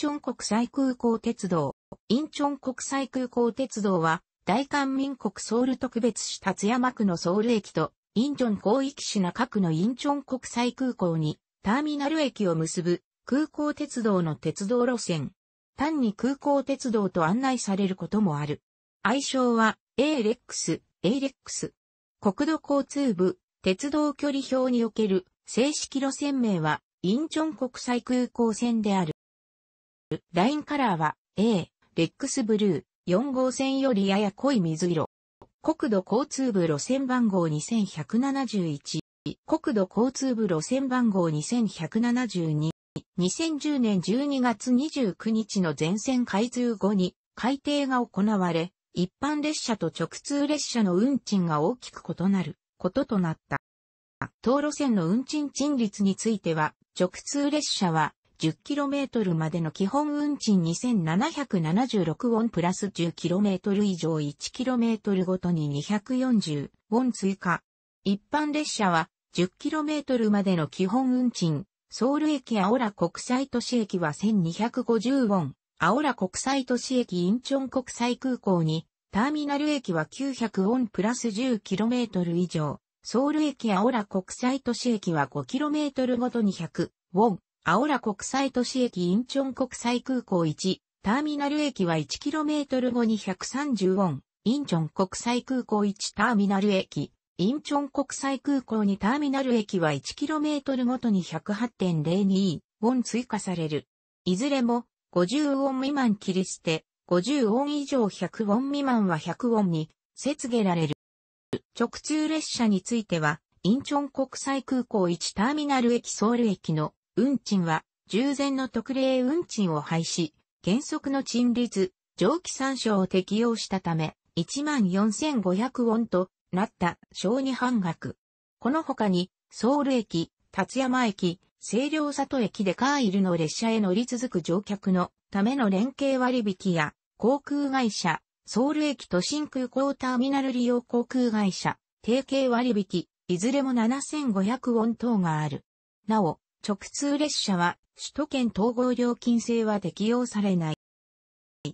チョン国際空港鉄道。インチョン国際空港鉄道は、大韓民国ソウル特別市立山区のソウル駅と、インチョン広域市中区のインチョン国際空港に、ターミナル駅を結ぶ空港鉄道の鉄道路線。単に空港鉄道と案内されることもある。愛称は ALEX、ALEX。国土交通部、鉄道距離表における正式路線名は、インチョン国際空港線である。ラインカラーは A、レックスブルー、4号線よりやや濃い水色。国土交通部路線番号2171、国土交通部路線番号2172、2010年12月29日の全線開通後に改定が行われ、一般列車と直通列車の運賃が大きく異なることとなった。当路線の運賃賃率については、直通列車は 10km までの基本運賃2776ウォンプラス 10km 以上 1km ごとに240ウォン追加。一般列車は 10km までの基本運賃、ソウル駅アオラ国際都市駅は1250ウォン、アオラ国際都市駅インチョン国際空港に、ターミナル駅は900ウォンプラス 10km 以上、ソウル駅アオラ国際都市駅は 5km ごとに100ウォン、青ラ国際都市駅インチョン国際空港1、ターミナル駅は 1km 後に1 3ン、インチョン国際空港1ターミナル駅、インチョン国際空港2ターミナル駅は 1km ごとに108.02ウォン追加される。いずれも、50ウォン未満切り捨て、50ウォン以上100ウォン未満は100ウォンに、節げられる。直通列車については、インチョン国際空港1ターミナル駅ソウル駅の運賃は、従前の特例運賃を廃止、原則の賃率、上記参照を適用したため、14,500ウォンとなった小児半額。この他に、ソウル駅、立山駅、清涼里駅でカーイルの列車へ乗り続く乗客のための連携割引や、航空会社、ソウル駅都心空港ターミナル利用航空会社、提携割引、いずれも7500ウォン等がある。なお、直通列車は首都圏統合料金制は適用されない。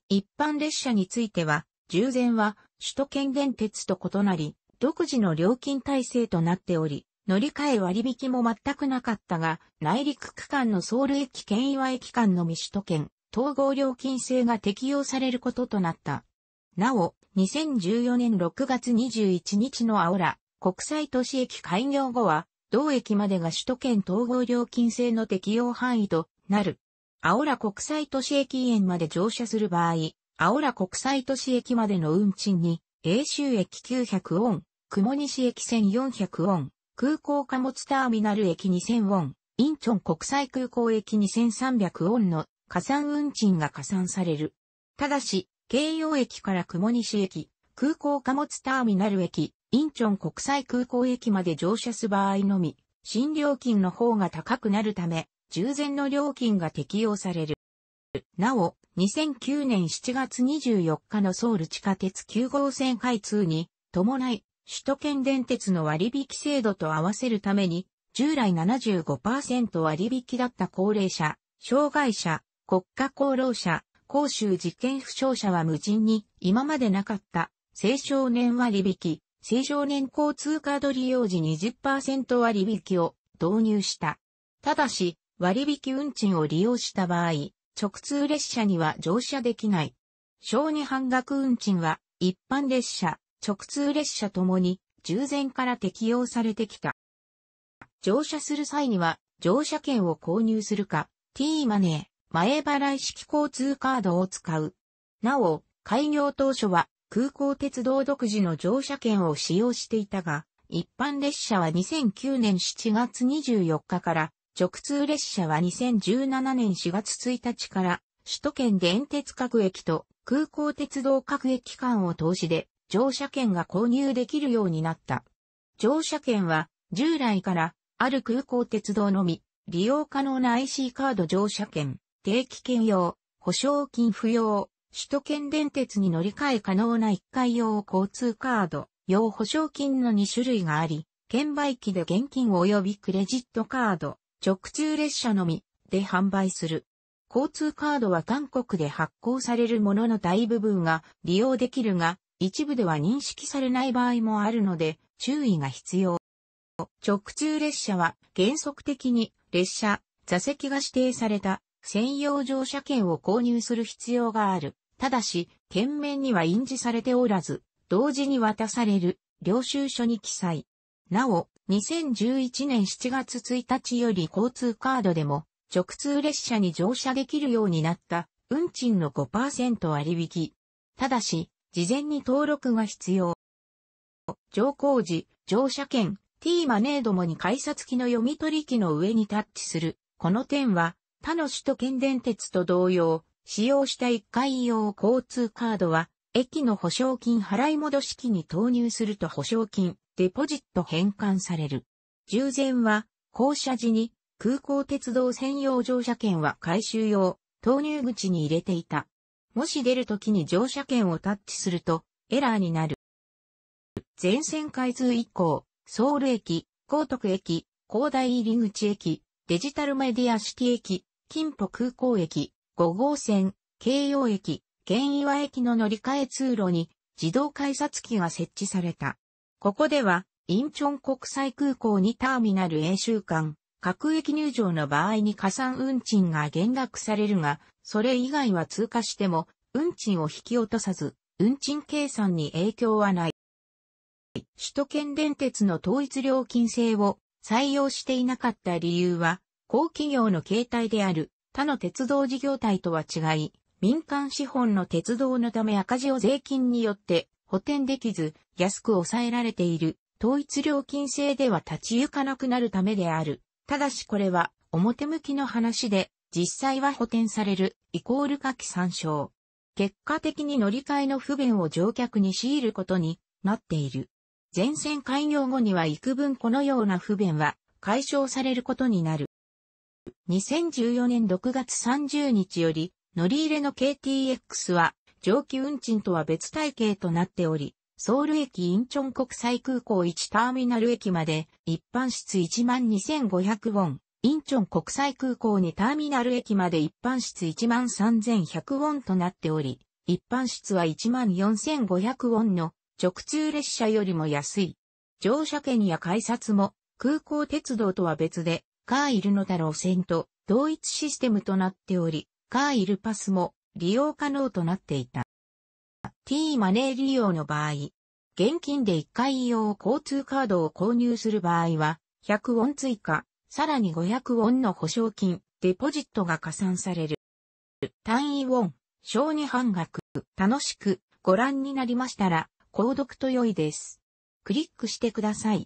一般列車については、従前は首都圏電鉄と異なり、独自の料金体制となっており、乗り換え割引も全くなかったが、内陸区間のソウル駅県岩駅間のみ首都圏、統合料金制が適用されることとなった。なお、2014年6月21日のアオラ、国際都市駅開業後は、同駅までが首都圏統合料金制の適用範囲となる。青浦国際都市駅園まで乗車する場合、青浦国際都市駅までの運賃に、永州駅900ウォン、雲西駅1400ウォン、空港貨物ターミナル駅2000ウォン、インチョン国際空港駅2300ウォンの加算運賃が加算される。ただし、京葉駅から雲西駅、空港貨物ターミナル駅、インチョン国際空港駅まで乗車す場合のみ、新料金の方が高くなるため、従前の料金が適用される。なお、2009年7月24日のソウル地下鉄9号線開通に伴い、首都圏電鉄の割引制度と合わせるために、従来75%割引だった高齢者、障害者、国家功労者、公衆事件負傷者は無人に今までなかった青少年割引、青少年交通カード利用時20%割引を導入した。ただし、割引運賃を利用した場合、直通列車には乗車できない。小児半額運賃は、一般列車、直通列車ともに、従前から適用されてきた。乗車する際には、乗車券を購入するか、t マネー、前払い式交通カードを使う。なお、開業当初は、空港鉄道独自の乗車券を使用していたが、一般列車は2009年7月24日から、直通列車は2017年4月1日から、首都圏電鉄各駅と空港鉄道各駅間を通しで乗車券が購入できるようになった。乗車券は従来からある空港鉄道のみ利用可能な IC カード乗車券、定期券用、保証金不要、首都圏電鉄に乗り換え可能な1回用交通カード、用保証金の2種類があり、券売機で現金及びクレジットカード、直通列車のみで販売する。交通カードは韓国で発行されるものの大部分が利用できるが、一部では認識されない場合もあるので注意が必要。直通列車は原則的に列車、座席が指定された専用乗車券を購入する必要がある。ただし、券面には印字されておらず、同時に渡される領収書に記載。なお、2011年7月1日より交通カードでも直通列車に乗車できるようになった運賃の5%割引。ただし、事前に登録が必要。乗降時、乗車券、t マネーどもに改札機の読み取り機の上にタッチする。この点は他の首都圏電鉄と同様、使用した1回用交通カードは、駅の保証金払い戻し機に投入すると保証金、デポジット返還される。従前は、降車時に空港鉄道専用乗車券は回収用、投入口に入れていた。もし出るときに乗車券をタッチすると、エラーになる。全線開通以降、ソウル駅、高徳駅、広大入口駅、デジタルメディア式駅、金浦空港駅、5号線、京葉駅、県岩駅の乗り換え通路に自動改札機が設置された。ここでは、インチョン国際空港にターミナル A 週間、各駅入場の場合に加算運賃が減額されるが、それ以外は通過しても、運賃を引き落とさず、運賃計算に影響はない。首都圏電鉄の統一料金制を採用していなかった理由は、高企業の形態である他の鉄道事業体とは違い、民間資本の鉄道のため赤字を税金によって補填できず、安く抑えられている、統一料金制では立ち行かなくなるためである。ただしこれは表向きの話で、実際は補填される、イコール下記参照。結果的に乗り換えの不便を乗客に強いることになっている。全線開業後には幾分このような不便は解消されることになる。2014年6月30日より、乗り入れの KTX は、上級運賃とは別体系となっており、ソウル駅インチョン国際空港1ターミナル駅まで、一般室12,500ウォン、インチョン国際空港2ターミナル駅まで一般室13,100ウォンとなっており、一般室は14,500ウォンの直通列車よりも安い。乗車券や改札も空港鉄道とは別でカーイルの太郎線と同一システムとなっており、カーイルパスも利用可能となっていた。T マネー利用の場合、現金で1回用交通カードを購入する場合は、100ウォン追加、さらに500ウォンの保証金、デポジットが加算される。単位ウォン、小2半額、楽しくご覧になりましたら、購読と良いです。クリックしてください。